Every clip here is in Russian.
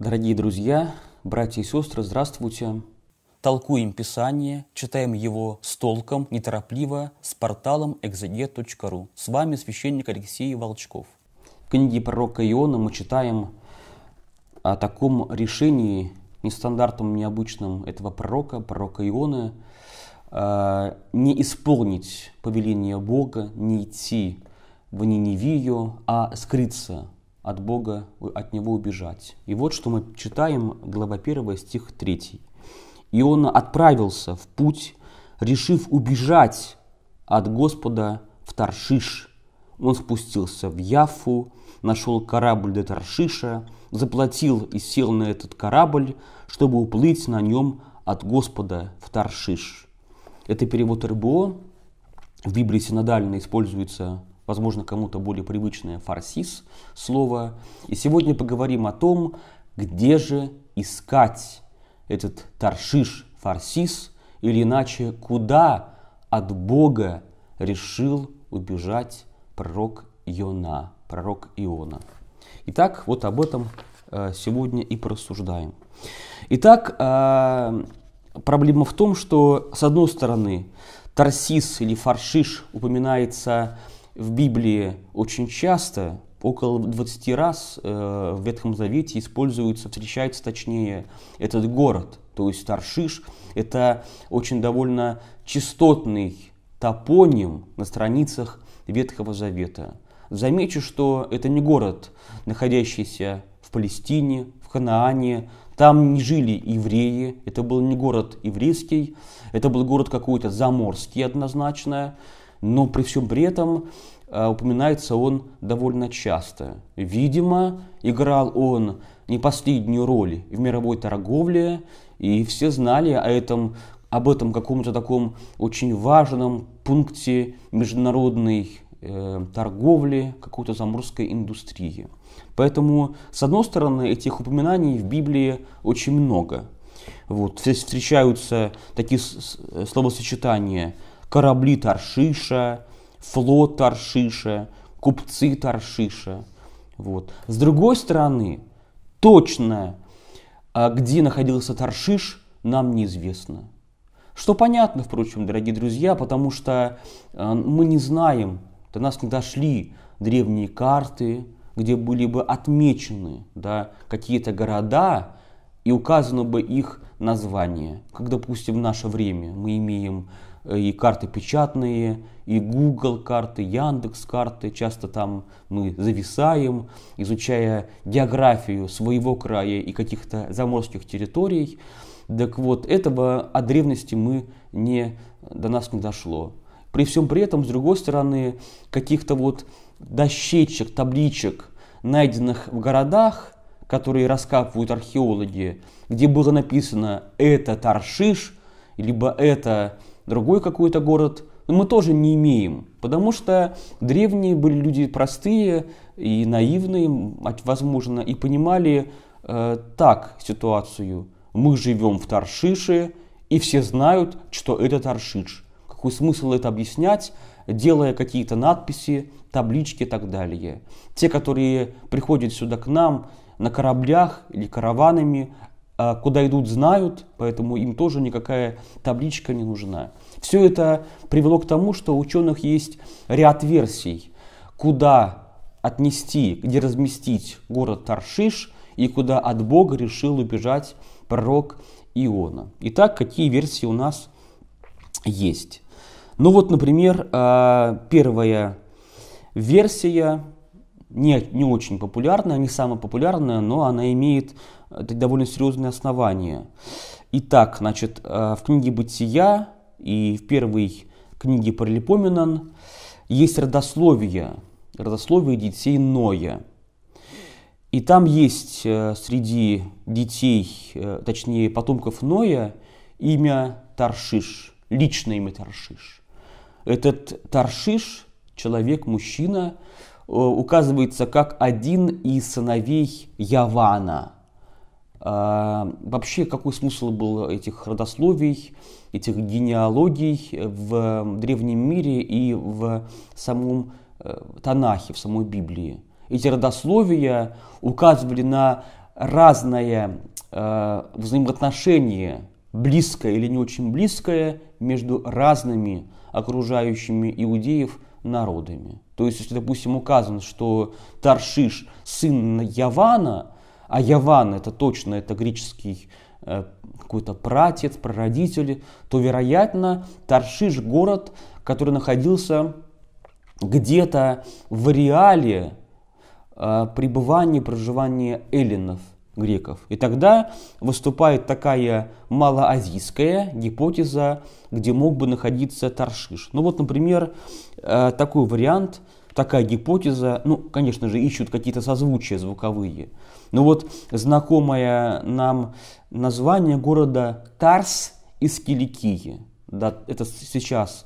Дорогие друзья, братья и сестры, здравствуйте. Толкуем Писание, читаем его с толком, неторопливо, с порталом exeget.ru. С вами священник Алексей Волчков. В книге пророка Иона мы читаем о таком решении, нестандартном, необычном этого пророка, пророка Иона, э, не исполнить повеление Бога, не идти в Ниневию, а скрыться от Бога, от Него убежать. И вот что мы читаем, глава 1, стих 3. он отправился в путь, решив убежать от Господа в Таршиш. Он спустился в Яфу, нашел корабль до Таршиша, заплатил и сел на этот корабль, чтобы уплыть на нем от Господа в Таршиш». Это перевод РБО. В Библии синодально используется возможно, кому-то более привычное фарсис слово. И сегодня поговорим о том, где же искать этот Таршиш фарсис, или иначе, куда от Бога решил убежать пророк Иона пророк Иона. Итак, вот об этом э, сегодня и порассуждаем. Итак, э, проблема в том, что, с одной стороны, Тарсис или Фаршиш упоминается в Библии очень часто, около 20 раз э, в Ветхом Завете используется, встречается точнее этот город, то есть Таршиш. Это очень довольно частотный топоним на страницах Ветхого Завета. Замечу, что это не город, находящийся в Палестине, в Ханаане, там не жили евреи, это был не город еврейский, это был город какой-то заморский однозначно, но при всем при этом э, упоминается он довольно часто. Видимо, играл он не последнюю роль в мировой торговле, и все знали о этом, об этом каком-то таком очень важном пункте международной э, торговли, какой-то заморской индустрии. Поэтому, с одной стороны, этих упоминаний в Библии очень много. Вот, встречаются такие э, словосочетания – корабли Таршиша, флот Таршиша, купцы Таршиша. Вот. С другой стороны, точно, а, где находился Таршиш, нам неизвестно. Что понятно, впрочем, дорогие друзья, потому что а, мы не знаем, до нас не дошли древние карты, где были бы отмечены да, какие-то города и указано бы их название. Как, допустим, в наше время мы имеем и карты печатные, и Google карты, Яндекс карты. Часто там мы зависаем, изучая географию своего края и каких-то заморских территорий. Так вот, этого от древности мы не, до нас не дошло. При всем при этом, с другой стороны, каких-то вот дощечек, табличек, найденных в городах, которые раскапывают археологи, где было написано «это Таршиш», либо «это другой какой-то город, но мы тоже не имеем, потому что древние были люди простые и наивные, а, возможно, и понимали э, так ситуацию. Мы живем в Таршише, и все знают, что это Таршиш. Какой смысл это объяснять, делая какие-то надписи, таблички и так далее. Те, которые приходят сюда к нам на кораблях или караванами, а, куда идут, знают, поэтому им тоже никакая табличка не нужна. Все это привело к тому, что у ученых есть ряд версий, куда отнести, где разместить город Таршиш и куда от Бога решил убежать пророк Иона. Итак, какие версии у нас есть? Ну вот, например, а, первая версия не, не очень популярная, не самая популярная, но она имеет э, довольно серьезные основания. Итак, значит, э, в книге «Бытия» и в первой книге Паралипоменон есть родословие, родословие детей Ноя. И там есть э, среди детей, точнее потомков Ноя, имя Таршиш, личное имя Таршиш. Этот Таршиш, человек, мужчина, Э, указывается как один из сыновей Явана. Э, вообще, какой смысл был этих родословий, этих генеалогий в древнем мире и в самом э, Танахе, в самой Библии? Эти родословия указывали на разное взаимоотношение, близкое или не очень близкое, между разными окружающими иудеев – народами. То есть, если, допустим, указано, что Таршиш сын Явана, а Яван это точно это греческий э, какой-то пратец, прародители, то, вероятно, Таршиш город, который находился где-то в реале э, пребывания, проживания эллинов греков. И тогда выступает такая малоазийская гипотеза, где мог бы находиться Таршиш. Ну вот, например, э, такой вариант, такая гипотеза, ну, конечно же, ищут какие-то созвучия звуковые. Но вот знакомое нам название города Тарс из Киликии, да, это сейчас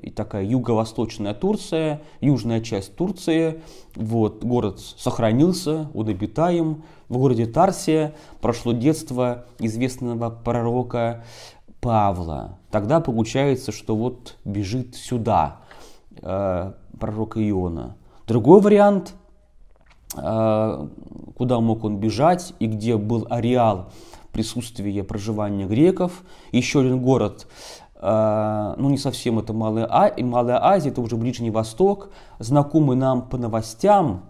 и такая юго-восточная Турция, южная часть Турции. Вот, город сохранился, он обитаем. В городе Тарсия прошло детство известного пророка Павла. Тогда получается, что вот бежит сюда э, пророк Иона. Другой вариант, э, куда мог он бежать и где был ареал присутствия проживания греков. Еще один город Э, ну не совсем это Малая, а... Малая Азия, это уже Ближний Восток, знакомый нам по новостям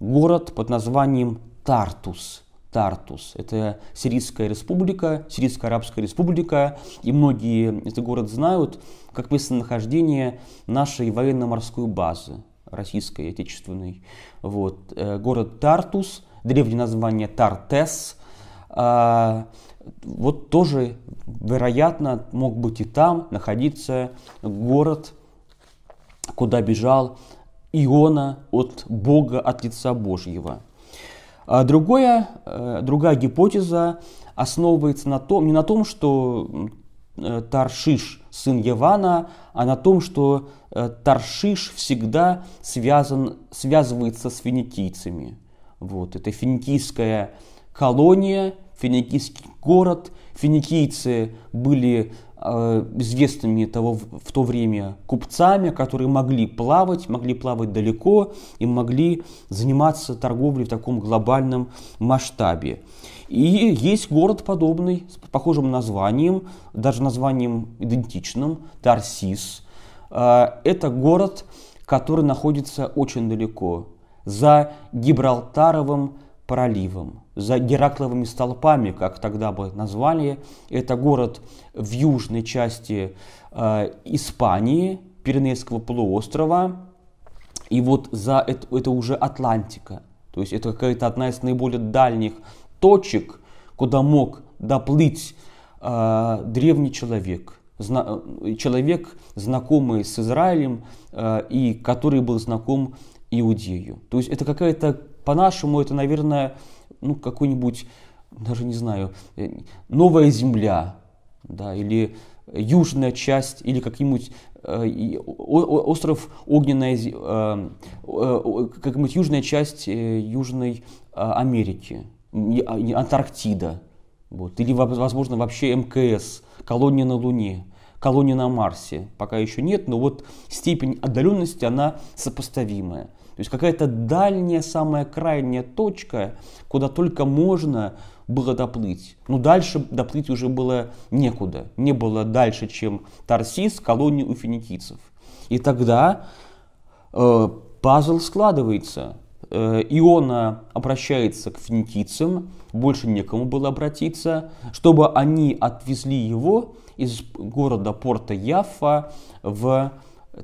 город под названием Тартус. Тартус. Это Сирийская республика, Сирийская арабская республика, и многие этот город знают как местонахождение нашей военно-морской базы российской, отечественной. Вот. Э, город Тартус, древнее название Тартес, э, вот тоже, вероятно, мог быть и там находиться город, куда бежал Иона от Бога, от лица Божьего. А другое, э, другая гипотеза основывается на том, не на том, что э, Таршиш сын Явана, а на том, что э, Таршиш всегда связан, связывается с финикийцами. Вот, это финикийская колония, финикийский город. Финикийцы были э, известными того, в то время купцами, которые могли плавать, могли плавать далеко и могли заниматься торговлей в таком глобальном масштабе. И есть город подобный, с похожим названием, даже названием идентичным, Тарсис. Э, это город, который находится очень далеко, за Гибралтаровым проливом, за Геракловыми столпами, как тогда бы назвали. Это город в южной части э, Испании, Пиренейского полуострова. И вот за это, это уже Атлантика. То есть это какая-то одна из наиболее дальних точек, куда мог доплыть э, древний человек. Зна э, человек, знакомый с Израилем э, и который был знаком Иудею. То есть это какая-то по-нашему это, наверное, ну, какой-нибудь, даже не знаю, э, новая земля, да, или южная часть, или какие-нибудь э, остров огненная, э, как-нибудь южная часть Южной Америки, а, Антарктида, вот, или, возможно, вообще МКС, колония на Луне, колония на Марсе, пока еще нет, но вот степень отдаленности, она сопоставимая. То есть какая-то дальняя, самая крайняя точка, куда только можно было доплыть. Но дальше доплыть уже было некуда. Не было дальше, чем Тарсис, колония у финикийцев. И тогда э, пазл складывается. Э, Иона обращается к финикийцам, больше некому было обратиться, чтобы они отвезли его из города порта Яфа в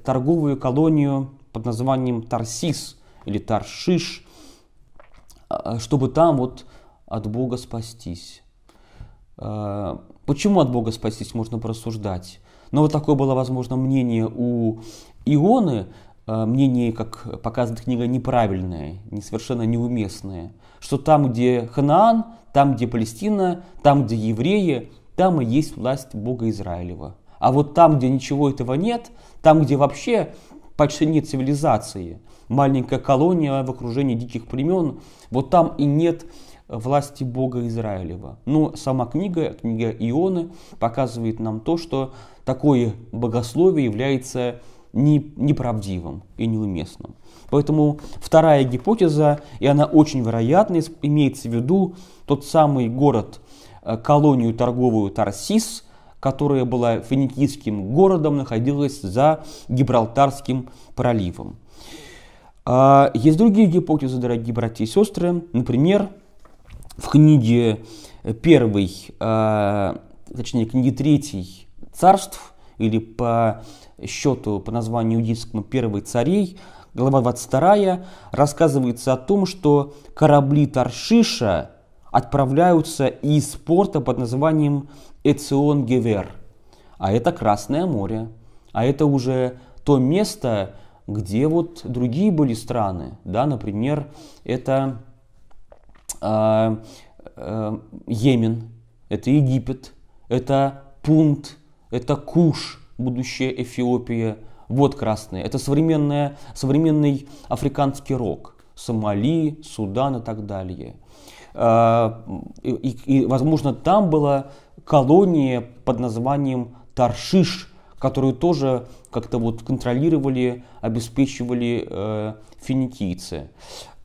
торговую колонию под названием Тарсис или Таршиш, а, чтобы там вот от Бога спастись. А, почему от Бога спастись, можно порассуждать. Но вот такое было, возможно, мнение у Ионы, а, мнение, как показывает книга, неправильное, совершенно неуместное, что там, где Ханаан, там, где Палестина, там, где евреи, там и есть власть Бога Израилева. А вот там, где ничего этого нет, там, где вообще почти нет цивилизации. Маленькая колония в окружении диких племен, вот там и нет власти Бога Израилева. Но сама книга, книга Ионы, показывает нам то, что такое богословие является не, неправдивым и неуместным. Поэтому вторая гипотеза, и она очень вероятна, имеется в виду тот самый город, э, колонию торговую Тарсис – которая была финикийским городом, находилась за Гибралтарским проливом. А, есть другие гипотезы, дорогие братья и сестры. Например, в книге первой, а, точнее, книге третьей царств, или по счету, по названию иудейскому «Первый царей», глава 22, рассказывается о том, что корабли Таршиша отправляются из порта под названием Эцион Гевер. А это Красное море. А это уже то место, где вот другие были страны. Да, например, это э, э, Йемен, это Египет, это Пунт, это Куш, будущая Эфиопия. Вот красные. Это современная, современный африканский рок. Сомали, Судан и так далее. А, и, и, возможно, там была колония под названием Таршиш, которую тоже как-то вот контролировали, обеспечивали э, финикийцы.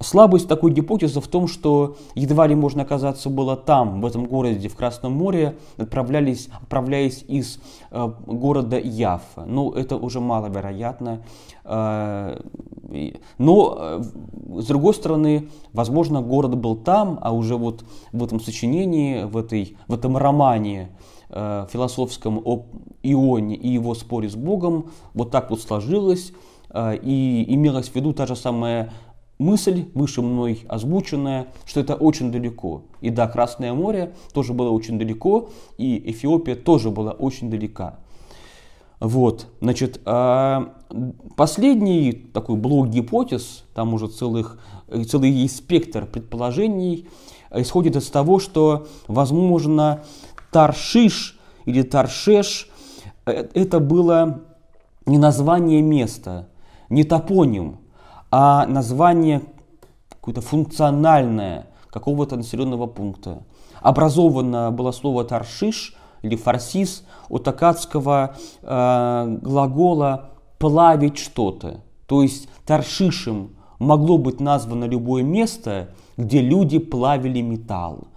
Слабость такой гипотезы в том, что едва ли можно оказаться было там, в этом городе, в Красном море, отправлялись, отправляясь из э, города Яфа. Но ну, это уже маловероятно. Э, но, э, с другой стороны, возможно, город был там, а уже вот в этом сочинении, в, этой, в этом романе э, философском о Ионе и его споре с Богом вот так вот сложилось, э, и имелось в виду та же самая мысль, выше мной озвученная, что это очень далеко. И да, Красное море тоже было очень далеко, и Эфиопия тоже была очень далека. Вот, значит, а, последний такой блок гипотез, там уже целых, целый спектр предположений, исходит из того, что, возможно, Таршиш или Таршеш э, – это было не название места, не топоним – а название какое-то функциональное какого-то населенного пункта. Образовано было слово «таршиш» или «фарсис» от акадского э, глагола «плавить что-то». То есть «таршишем» могло быть названо любое место, где люди плавили металл.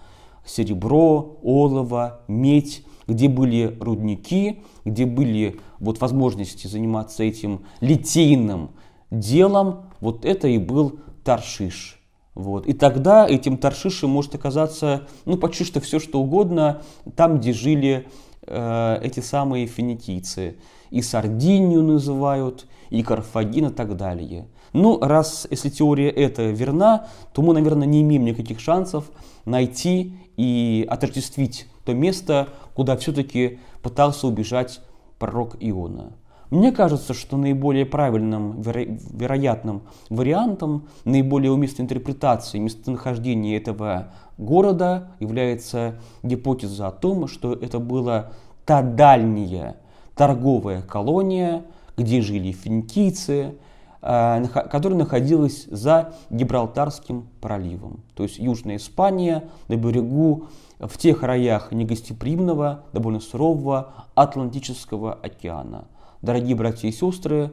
Серебро, олово, медь, где были рудники, где были вот возможности заниматься этим литейным делом, вот это и был Таршиш. Вот. И тогда этим Таршишем может оказаться ну, почти что все, что угодно, там, где жили э, эти самые финикийцы. И Сардинию называют, и Карфагин и так далее. Ну, раз, если теория эта верна, то мы, наверное, не имеем никаких шансов найти и отождествить то место, куда все-таки пытался убежать пророк Иона. Мне кажется, что наиболее правильным, веро- вероятным вариантом, наиболее уместной интерпретацией местонахождения этого города является гипотеза о том, что это была та дальняя торговая колония, где жили финикийцы, э, которая находилась за Гибралтарским проливом. То есть Южная Испания на берегу в тех раях негостеприимного, довольно сурового Атлантического океана – Дорогие братья и сестры,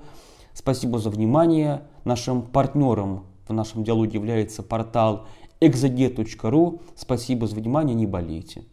спасибо за внимание. Нашим партнером в нашем диалоге является портал exeg.ru. Спасибо за внимание, не болейте.